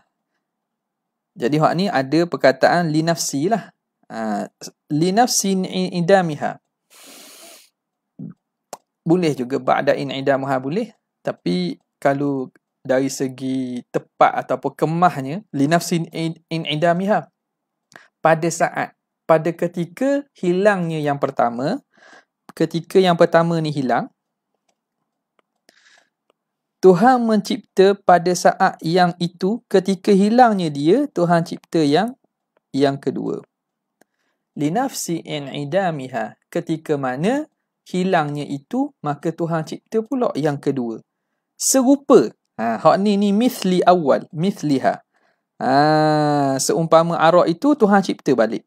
Jadi hak ni ada perkataan li nafsi lah. Ha. Li nafsi idamiha. Boleh juga ba'da in idamuha boleh. Tapi kalau dari segi tepat ataupun kemahnya li nafsi in idamiha pada saat pada ketika hilangnya yang pertama ketika yang pertama ni hilang Tuhan mencipta pada saat yang itu ketika hilangnya dia Tuhan cipta yang yang kedua. Linafsi in idamiha ketika mana hilangnya itu maka Tuhan cipta pula yang kedua. Serupa. Ha hak ni ni mithli awal, mithliha. Ha seumpama arak itu Tuhan cipta balik.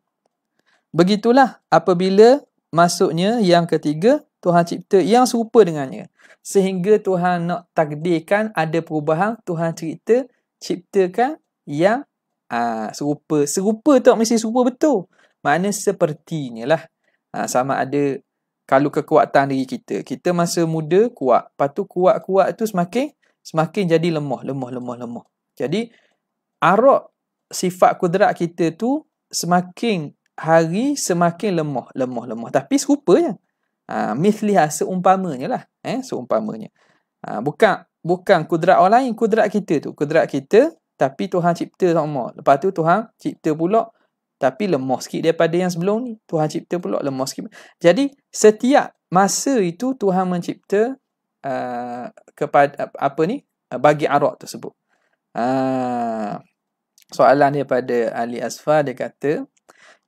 Begitulah apabila masuknya yang ketiga Tuhan cipta yang serupa dengannya. Sehingga Tuhan nak takdirkan ada perubahan, Tuhan cipta ciptakan yang aa, ah, serupa. Serupa tak mesti serupa betul. Mana sepertinya lah. Ah, sama ada kalau kekuatan diri kita. Kita masa muda kuat. Lepas tu kuat-kuat tu semakin semakin jadi lemah, lemah, lemah, lemah. Jadi arak sifat kudrat kita tu semakin hari semakin lemah, lemah, lemah. Tapi serupa je. Ha, ah, mithliha lah, seumpamanya lah. Eh, seumpamanya. Ha, bukan bukan kudrat orang lain, kudrat kita tu. Kudrat kita tapi Tuhan cipta sama. Lepas tu Tuhan cipta pula tapi lemah sikit daripada yang sebelum ni. Tuhan cipta pula lemah sikit. Jadi setiap masa itu Tuhan mencipta uh, kepada apa ni? bagi arak tersebut. Uh, soalan daripada Ali Asfar dia kata,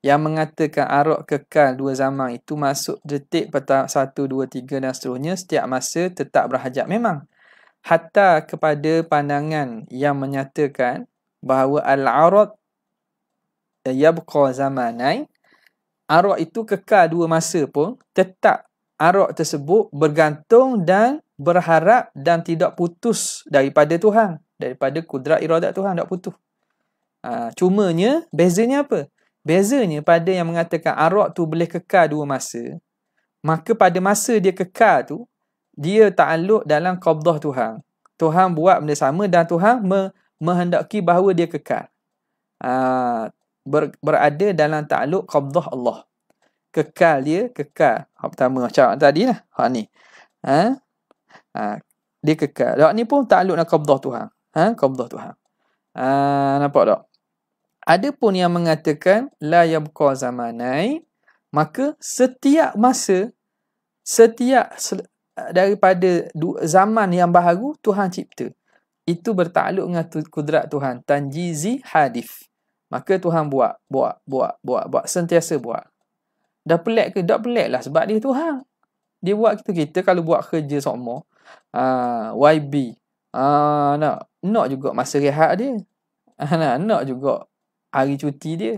yang mengatakan arok kekal dua zaman itu masuk detik petang satu, dua, tiga dan seterusnya setiap masa tetap berhajat. Memang hatta kepada pandangan yang menyatakan bahawa al-arok yabqa zamanai arok itu kekal dua masa pun tetap arok tersebut bergantung dan berharap dan tidak putus daripada Tuhan. Daripada kudrat iradat Tuhan tak putus. Ha, cumanya, bezanya apa? Bezanya pada yang mengatakan arwah tu boleh kekal dua masa, maka pada masa dia kekal tu, dia ta'aluk dalam qabdah Tuhan. Tuhan buat benda sama dan Tuhan me- menghendaki bahawa dia kekal. Ha, ber- berada dalam ta'aluk qabdah Allah. Kekal dia, kekal. Hak pertama macam tadi lah. Hak ni. Ha? Ha, dia kekal. Hak ni pun ta'aluk dalam qabdah Tuhan. Ha? Qabdah Tuhan. Ha, nampak tak? Ada pun yang mengatakan la yabqa zamanai maka setiap masa setiap sel- daripada zaman yang baharu Tuhan cipta. Itu bertakluk dengan tu- kudrat Tuhan tanjizi hadif. Maka Tuhan buat, buat, buat, buat, buat, sentiasa buat. Dah pelik ke? Dah pelik lah sebab dia Tuhan. Dia buat kita kita kalau buat kerja sama. Ah, YB. Ah, nak, nak juga masa rehat dia. Ah, nak juga hari cuti dia.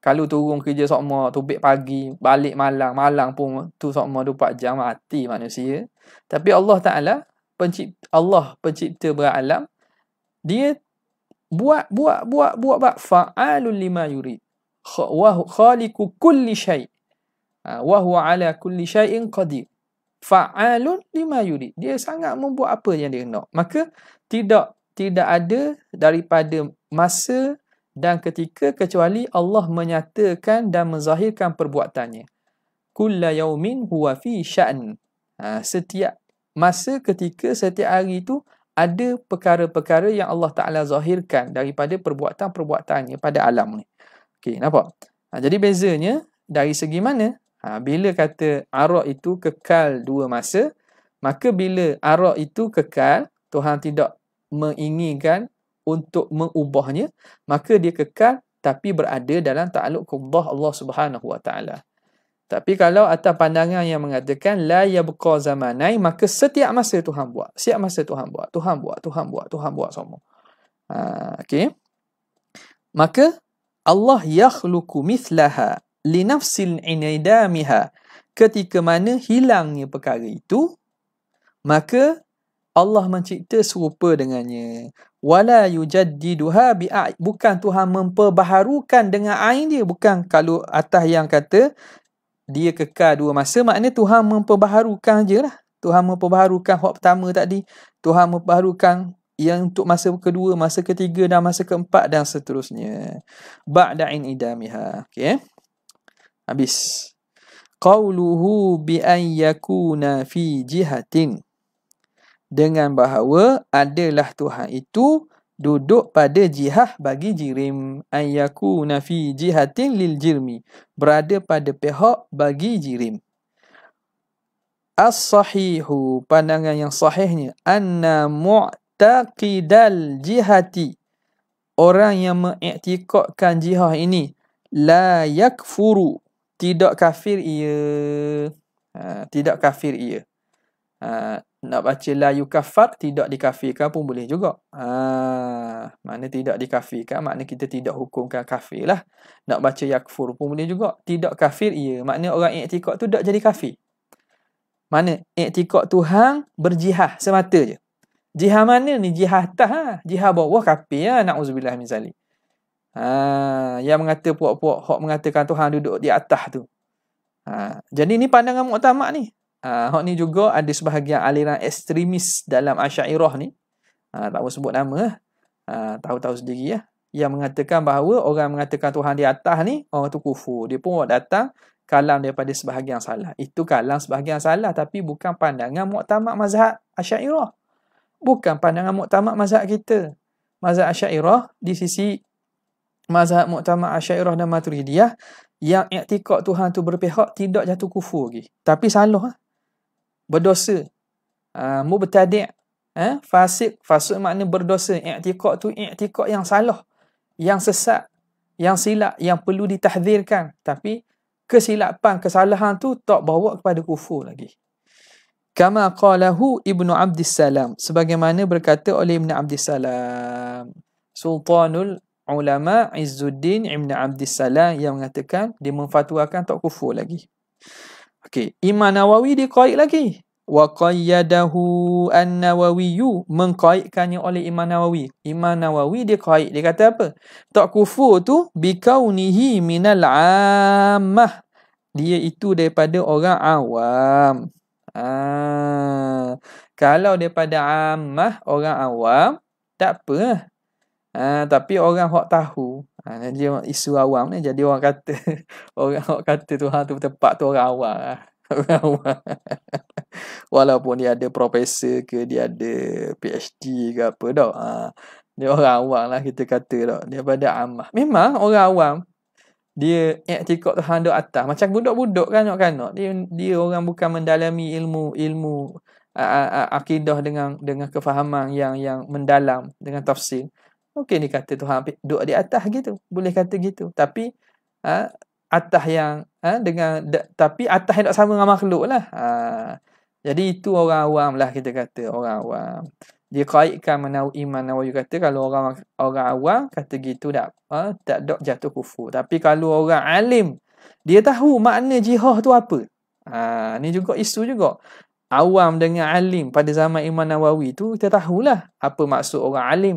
Kalau turun kerja sokma, tubik pagi, balik malam, malam pun tu sokma 24 jam mati manusia. Tapi Allah Ta'ala, pencipta, Allah pencipta alam dia buat, buat, buat, buat, buat, fa'alul lima yurid. Wahu khaliku kulli syai' ha, Wahu ala kulli syai'in qadir Fa'alun lima yurid Dia sangat membuat apa yang dia nak Maka tidak tidak ada daripada masa dan ketika kecuali Allah menyatakan dan menzahirkan perbuatannya. Kulla yaumin huwa fi sya'n. Ha, setiap masa ketika setiap hari itu ada perkara-perkara yang Allah Ta'ala zahirkan daripada perbuatan-perbuatannya pada alam ni. Okey, nampak? Ha, jadi bezanya dari segi mana? Ha, bila kata arak itu kekal dua masa, maka bila arak itu kekal, Tuhan tidak menginginkan untuk mengubahnya maka dia kekal tapi berada dalam takluk qudah Allah Subhanahu wa taala tapi kalau atas pandangan yang mengatakan la yabqa zamanai maka setiap masa Tuhan buat setiap masa Tuhan buat Tuhan buat Tuhan buat Tuhan buat semua ha, okey maka Allah yakhluqu mithlaha li nafsil inidamiha ketika mana hilangnya perkara itu maka Allah mencipta serupa dengannya wala yujaddiduha bi bukan Tuhan memperbaharukan dengan ain dia bukan kalau atas yang kata dia kekal dua masa maknanya Tuhan memperbaharukan jelah. Tuhan memperbaharukan hak pertama tadi Tuhan memperbaharukan yang untuk masa kedua, masa ketiga dan masa keempat dan seterusnya. in idamiha. Okay. Eh? Habis. Qawluhu bi'ayyakuna fi jihatin dengan bahawa adalah Tuhan itu duduk pada jihah bagi jirim ayyaku nafi jihatin lil jirmi berada pada pihak bagi jirim as-sahihu pandangan yang sahihnya anna mu'taqidal jihati orang yang mengiktikadkan jihah ini la yakfuru tidak kafir ia ha, tidak kafir ia ha, nak baca la yukafat tidak dikafirkan pun boleh juga. Ha, mana tidak dikafirkan makna kita tidak hukumkan kafir lah. Nak baca yakfur pun boleh juga. Tidak kafir ia. Ya, makna orang iktikad tu tak jadi kafir. Mana iktikad Tuhan berjihad semata je. jihad mana ni? jihad tah ha? Jihah bawah kafir ya. Ha, na'udzubillah min zalim. Ha, yang mengata puak-puak. Hak mengatakan Tuhan duduk di atas tu. Ha, jadi ni pandangan muktamak ni hok ah, ni juga ada sebahagian aliran ekstremis dalam Asy'ariyah ni. Ha, tak perlu sebut nama. Ha, tahu-tahu sendiri ya. Yang mengatakan bahawa orang mengatakan Tuhan di atas ni orang tu kufur. Dia pun datang kalam daripada sebahagian salah. Itu kalam sebahagian salah tapi bukan pandangan muktamad mazhab Asy'ariyah. Bukan pandangan muktamad mazhab kita. Mazhab Asy'ariyah di sisi mazhab muktamad Asy'ariyah dan Maturidiyah yang i'tikad Tuhan tu berpihak tidak jatuh kufur lagi. Tapi salah lah. Ha? berdosa. Uh, mubtadi' eh, fasik, fasik makna berdosa. I'tiqad tu i'tiqad yang salah, yang sesat, yang silap, yang perlu ditahdirkan. Tapi kesilapan, kesalahan tu tak bawa kepada kufur lagi. Kama qalahu Ibnu Abdus Salam. Sebagaimana berkata oleh Ibnu Abdus Sultanul Ulama Izzuddin Ibnu Abdus yang mengatakan dia memfatwakan tak kufur lagi. Okey, Imam Nawawi diqaid lagi. Wa qayyadahu An-Nawawi mengqaidkannya oleh Imam Nawawi. Imam Nawawi diqaid, dia kata apa? Tak kufur tu bi kaunihi minal ammah. Dia itu daripada orang awam. Ah, kalau daripada ammah orang awam, tak apa. Ah, tapi orang hok tahu, Ha, jadi isu awam ni jadi orang kata orang, orang kata Tuhan tu tempat tu orang awam lah. Walaupun dia ada profesor ke dia ada PhD ke apa dok. Ha, dia orang awam lah kita kata dok. Dia pada amah. Memang orang awam dia ek tikok Tuhan duk atas macam budak-budak kan nak kanak dia dia orang bukan mendalami ilmu ilmu a, akidah dengan dengan kefahaman yang yang mendalam dengan tafsir Mungkin dia kata Tuhan duduk di atas gitu. Boleh kata gitu. Tapi ha, atas yang ha, dengan da, tapi atas yang tak sama dengan makhluk lah. Ha, jadi itu orang awam lah kita kata. Orang awam. Dia kaitkan menau iman. Nawawi kata kalau orang orang awam kata gitu tak. Ha, tak dok jatuh kufu. Tapi kalau orang alim. Dia tahu makna jihad tu apa. Ha, ni juga isu juga. Awam dengan alim pada zaman Imam Nawawi tu kita tahulah apa maksud orang alim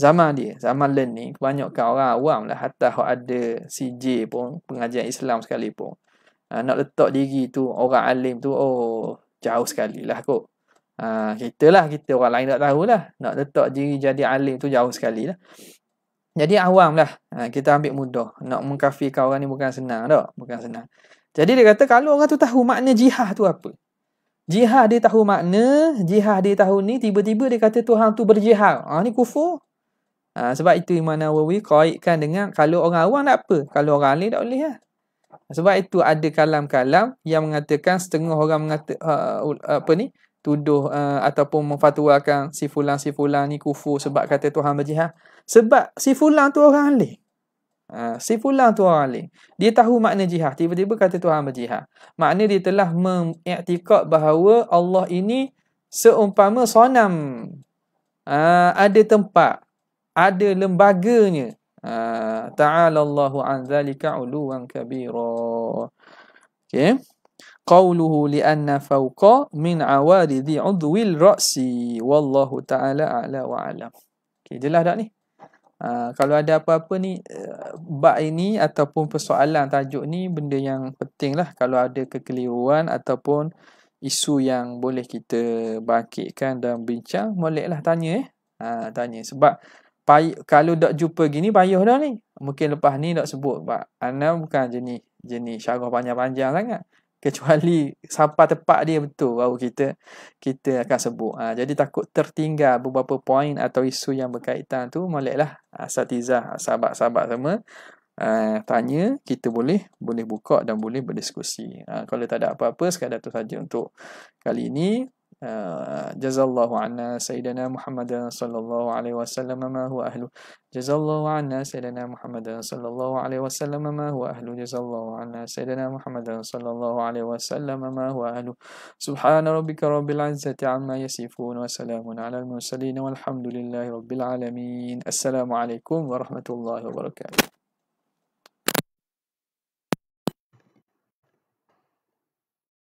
zaman dia, zaman learning, kebanyakan orang awam lah, hatta kalau ada CJ pun, pengajian Islam sekalipun, ha, nak letak diri tu, orang alim tu, oh, jauh sekali lah kot. Ha, kita lah, kita orang lain tak lah, nak letak diri jadi alim tu jauh sekali lah. Jadi awam lah, ha, kita ambil mudah, nak mengkafirkan orang ni bukan senang tak, bukan senang. Jadi dia kata, kalau orang tu tahu makna jihad tu apa? Jihad dia tahu makna, jihad dia tahu ni, tiba-tiba dia kata Tuhan tu berjihad. Ha, ni kufur. Ha, sebab itu Imam Nawawi kaitkan dengan kalau orang awam tak apa. Kalau orang alih tak boleh lah. Sebab itu ada kalam-kalam yang mengatakan setengah orang mengata, uh, apa ni tuduh uh, ataupun memfatwakan si fulang si fulang ni kufur sebab kata Tuhan berjihad. Sebab si fulang tu orang alih. Uh, si fulang tu orang alih. Dia tahu makna jihad. Tiba-tiba kata Tuhan berjihad. Makna dia telah mengiktikad bahawa Allah ini seumpama sonam. Uh, ada tempat ada lembaganya. Ha, Ta'ala Allahu an zalika uluwan kabira. Okay. Qawluhu li anna fawqa min awaridhi udhwil ra'si. Wallahu ta'ala a'la wa alam. Okay, jelas tak ni? Uh, kalau ada apa-apa ni, uh, eh, bak ini ataupun persoalan tajuk ni benda yang penting lah. Kalau ada kekeliruan ataupun isu yang boleh kita bangkitkan dan bincang, boleh lah tanya eh. Uh, tanya sebab uh, pay, kalau tak jumpa gini payah dah ni. Mungkin lepas ni tak sebut sebab ana bukan jenis jenis syarah panjang-panjang sangat. Kecuali sampah tepat dia betul baru kita kita akan sebut. Ha, jadi takut tertinggal beberapa poin atau isu yang berkaitan tu molehlah asatizah ha, ha, sahabat-sahabat semua Uh, tanya kita boleh boleh buka dan boleh berdiskusi. Uh, kalau tak ada apa-apa sekadar tu saja untuk kali ini آه، جزى الله عنا سيدنا محمد صلى الله عليه وسلم ما هو أهله جزى الله عنا سيدنا محمد صلى الله عليه وسلم ما هو أهله جزى الله عنا سيدنا محمد صلى الله عليه وسلم ما هو أهله سبحان ربك رب العزة عما يصفون وسلام على المرسلين والحمد لله رب العالمين السلام عليكم ورحمة الله وبركاته